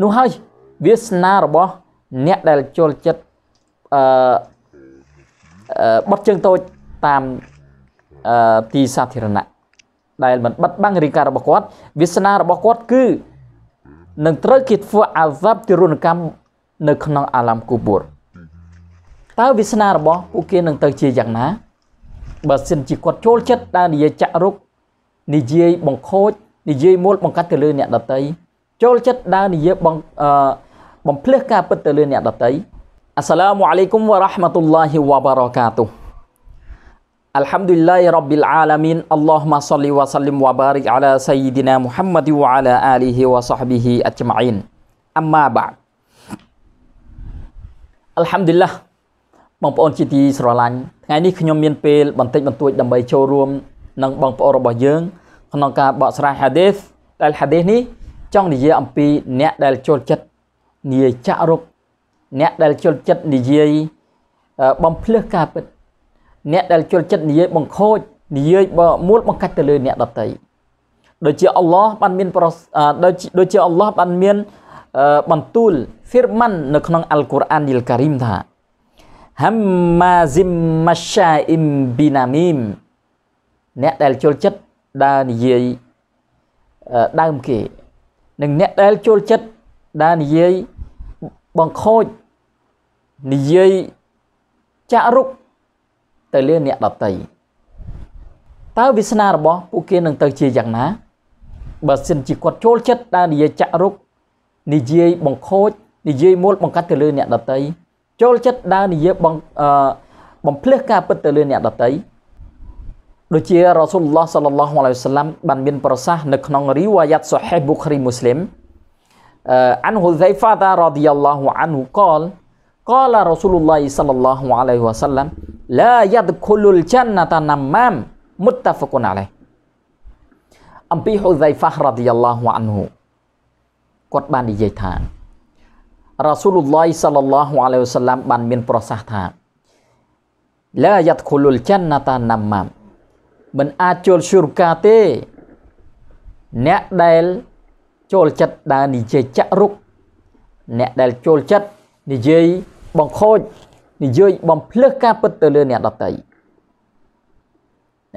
នោះហើយវាសនារបស់អ្នកដែលចូលចិត្តអឺបត់ជើងតូចតាមអឺទីសាធារណៈដែលមិនបិទបាំងរាងកាយរបស់គាត់វាសនារបស់គាត់គឺនឹងត្រូវគេធ្វើអាហ្សាប់ទិរុណកម្មនៅក្នុងអាឡាមគូបួរតើវាសនារបស់ពួកគេនឹងទៅជាយ៉ាងណាបើសិនជាគាត់ចូលចិត្តដើរនិយាយចាក់រុកនិយាយបង្ខូចនិយាយមូលបង្កាត់ទៅលើអ្នកដតីចូលចិត្តដើរនិយាយបងបំភ្លឺការពិតទៅលើអ្នកដតីអស្សឡាមអាឡៃគុំវ៉ារ៉ាហ្មាតុលឡាហ៊ីវ៉ាបារ៉ាកាតុអលហាំឌុលឡាហ៊ីរ៉ាប៊ីលអាឡាមីនអល់ឡោះម៉ាសលីវ៉ាសាលីមវ៉ាបារិកអាឡាសៃឌីណាមូហាំម៉ាឌីវ៉ាអាឡាអាលីហ៊ីវ៉ាសាហប៊ីហ៊ីអជ្ម៉ៃនអាម៉ាបាដអលហាំឌុលឡាបងប្អូនជាទីស្រឡាញ់ថ្ងៃនេះខ្ញុំមានពេលបន្តិចបន្តួចដើម្បីចូលរួមនឹងបងប្អូនរបស់យើងក្នុងការបកស្រាយហាឌីសដែលហាឌីសនេះចង់និយាយអំពីអ្នកដែលចូលចិត្តនិយាយចាក់រុកអ្នកដែលចូលចិត្តនិយាយបំភ្លឺការពិតអ្នកដែលចូលចិត្តនិយាយបង្ខូចនិយាយមូលបង្កាច់ទៅលើអ្នកដតីដូចជាអល់ឡោះបានមានប្រដូចដូចជាអល់ឡោះបានមានបន្ទូលហ្វីរម៉ាន់នៅក្នុងអល់កុរអានឌីលការីមថាហាំម៉ាស៊ីមម៉ាសាអ៊ីមប៊ីណាមីមអ្នកដែលចូលចិត្តដើរនិយាយដើមគេនិងអ្នកដែលចូលចិត្តដែលនិយាយបង្ខូចនិយាយចាក់រុកទៅលើអ្នកដតីតើវាសនារបស់ពួកគេនឹងទៅជាយ៉ាងណា បើសិនជាគាត់ចូលចិត្តដែលនិយាយចាក់រុកនិយាយបង្ខូចនិយាយមូលបង្កាត់ទៅលើអ្នកដតីចូលចិត្តដើរនិយាយបំភ្លឺការពិតទៅលើអ្នកដតីដូចជារ៉ាស៊ូលឡោះសល្លឡោះអាឡៃសាឡាំបានមានប្រសាសន៍នៅក្នុងរីវ៉ាយ៉ាត់សូហេប៊ូគ្រីមូស្លីមអានហ៊ូសៃហ្វាតារ៉ាឌីយ៉ាឡោះអានហ៊ូកល قال رسول الله صلى الله عليه وسلم لا يدخل الجنة نمام متفق عليه អំពីហ៊ូសៃហ្វារ៉ាឌីយ៉ាឡោះអានហ៊ូគាត់បាននិយាយថារ៉ាស៊ូលឡោះសល្លឡោះអាឡៃសាឡាំបានមានប្រសាសន៍ថា لا يدخل الجنة نمام មិនអាចចូលស៊ូរកាទេ អ្នកដែលចូលចិត្តដើរនិយាយចាក់រុកអ្នកដែលចូលចិត្តនិយាយបង្ខូចនិយាយបំភ្លឺការពិតទៅលើអ្នកដតី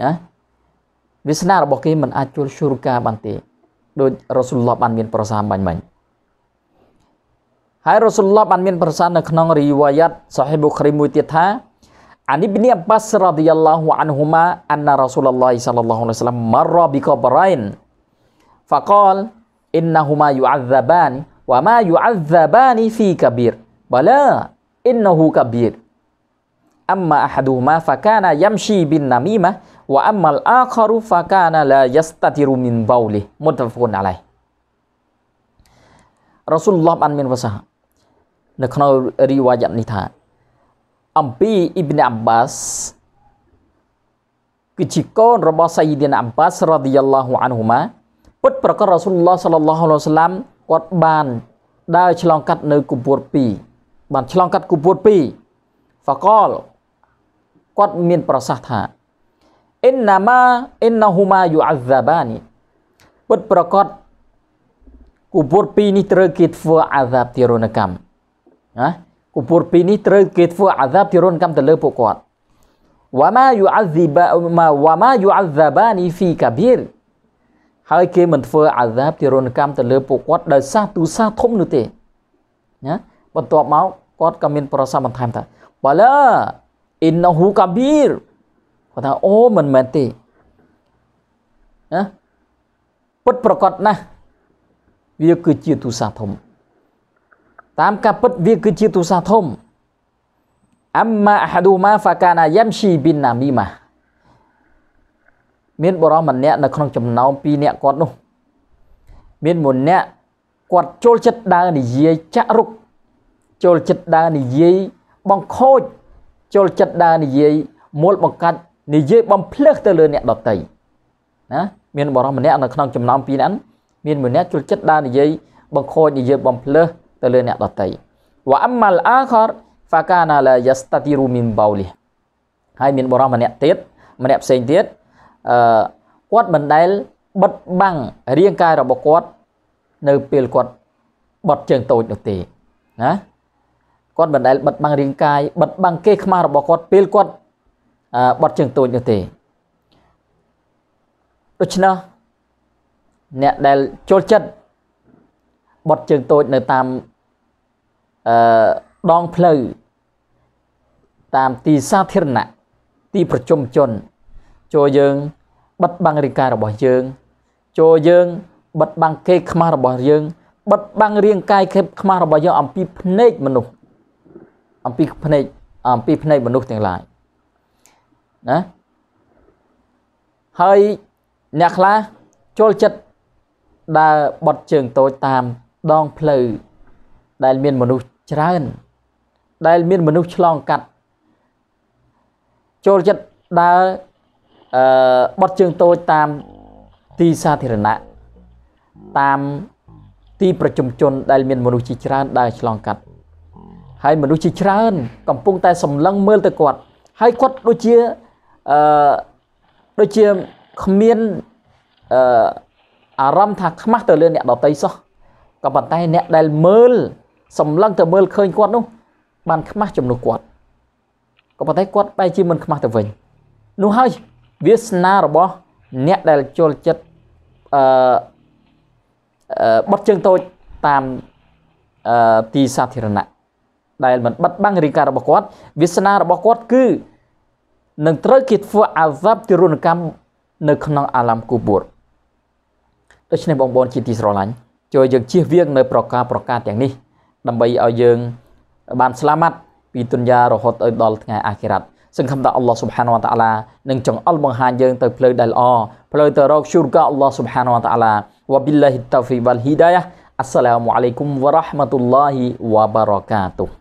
ណាវាសនារបស់គេមិនអាចចូលស៊ូរកាបានទេដោយរ៉ាស៊ូលឡោះបានមាន ប្រសាសន៍បាញ់មិញហើយរ៉ាស៊ូលឡោះបានមានប្រសាសន៍នៅក្នុងរីវ៉ាយ៉ាត់សាហ៊ីប៊ូគ្រីមួយទៀតថា عن ابن عباس رضي الله عنهما أن رسول الله صلى الله عليه وسلم مر بقبرين فقال إنهما يعذبان وما يعذبان في كبير بلى إنه كبير أما أحدهما فكان يمشي بالنميمة وأما الآخر فكان لا يستتر من بوله متفق عليه رسول الله من أن រ៉ាស៊ូលឡោះបានមានប្រសាសន៍នៅក្នុងរីវ៉ាយ៉ាត់នេះថា Ampi Ibn Abbas kecikon Rabah Sayyidina Abbas radhiyallahu ma Put perkara Rasulullah sallallahu alaihi wasallam kuat ban dai celongkat kat kubur pi ban celongkat kat kubur pi faqal kuat min prasah tha inna ma innahuma yu'adzabani put prakot kubur pi ni trơ fu azab tirunakam ha គុពរពីរនេះត្រូវគេធ្វើអាសាបទារុណកម្មទៅលើពួកគាត់វ៉ាម៉ាយូអាហ្ស៊ីបាវ៉ាម៉ាយូអាហ្សាបានីហ្វីកាប៊ីរហើយគេមិនធ្វើអាសាបទារុណកម្មទៅលើពួកគាត់ដោយសារទូសាធំនោះទេណាបន្ទាប់មកគាត់ក៏មានប្រសាសន៍បន្ថែមថាបលាអ៊ីនហ៊ូកាប៊ីរគាត់ថាអូមិនមែនទេណាពិតប្រកបណាស់វាគឺជាទូសាធំតាមការពិតវាគឺជាទូសាធំអមម៉ាអហឌូម៉ាហ្វាកាណាយ៉ាំឈីប៊ីនណាមីម៉ាមានបរិមម្នាក់នៅក្នុងចំណោម2នាក់គាត់នោះមានមួយអ្នកគាត់ចូលចិត្តដើរនិយាយចាក់រុកចូលចិត្តដើរនិយាយបង្ខូចចូលចិត្តដើរនិយាយមូលបង្កាត់និយាយបំភ្លើសទៅលើអ្នកដតីណាមានបរិមម្នាក់នៅក្នុងចំណោម2នាក់មានមួយអ្នកចូលចិត្តដើរនិយាយបង្ខូចនិយាយបំភ្លើសទៅលើអ្នកដតីវ៉ាអម៉ាល់អាខរហ្វាកាណាឡាយ៉ាស្តាទីរូមីនបោលីហើយមានបរិសម្នាក់ទៀតម្នាក់ផ្សេងទៀតអឺគាត់មិនដែលបិទបាំងរាងកាយរបស់គាត់នៅពេលគាត់បត់ជើងតូចនោះទេណាគាត់មិនដែលបិទបាំងរាងកាយបិទបាំងគេខ្មាស់របស់គាត់ពេលគាត់បត់ជើងតូចនោះទេដូច្នេះអ្នកដែលចូលចិត្តបត់ជើងតូចនៅតាមអឺដងផ្លូវតាមទីសាធារណៈទីប្រជុំជនចូលយើងបិទបាំងរាងកាយរបស់យើងចូលយើងបិទបាំងគេ ខ្មាស់របស់យើងបិទបាំងរាងកាយខ្មាស់របស់យើងអំពីភ្នែកមនុស្សអំពីភ្នែកអំពីភ្នែកមនុស្សទាំងឡាយណាហើយអ្នកខ្លះចូលចិត្តដើរបត់ជើងតូចតាមដងផ្លូវដែលមានមនុស្សច្រើនដែលមានមនុស្សឆ្លងកាត់ចូលចិត្តដើរអឺបត់ជើងតូចតាមទីសាធារណៈតាមទីប្រជុំជន ដែលមានមនុស្សជាច្រើនដើរឆ្លងកាត់ហើយមនុស្សជាច្រើនកំពុងតែសម្លឹងមើលទៅគាត់ហើយគាត់ដូចជាអឺដូចជាគ្មានអឺអារម្មណ៍ថាខ្មាស់ទៅលើអ្នកដតីសោះក៏ប៉ុន្តែអ្នកដែលមើលសម្លឹងទៅមើលឃើញគាត់នោះបាន ខ្មាស់ជំនួសគាត់ក៏ប៉ុន្តែគាត់បែរជាមិនខ្មាស់ទៅវិញនោះហើយវាសនារបស់អ្នកដែលចូលចិត្តអឺបត់ជើងតូចតាមអឺទីសាធារណៈដែលមិនបិទបាំងរីការបស់គាត់វាសនារបស់គាត់គឺនឹងត្រូវគេធ្វើអាសាប់ទិរុណកម្មនៅក្នុងអាឡាមគូបួរដូច្នេះបងប្អូនជាទីស្រឡាញ់ជួយយើងជៀសវាងនៅប្រការប្រការទាំងនេះដើម្បីឲ្យយើងបានស្លាមាត់ពីទុនយ៉ារហូតឲ្យដល់ថ្ងៃអាខិរ៉ាត់សង្ឃឹមថាអល់ឡោះស៊ុបហានវតាឡានឹងចង្អុលបង្ហាញយើងទៅផ្លូវដែលល្អផ្លូវទៅរកឈូរកាអល់ឡោះស៊ុបហានវតាឡាវ៉ាប៊ីឡាហ៊ីតតូហ្វីវ៉ាល់ហ៊ីដាយ៉ាអស្សឡាមអាឡៃគុំវ៉ារ៉ាហ្មាតុលឡាហ៊ីវ៉ាបារ៉ាកាតុហ៍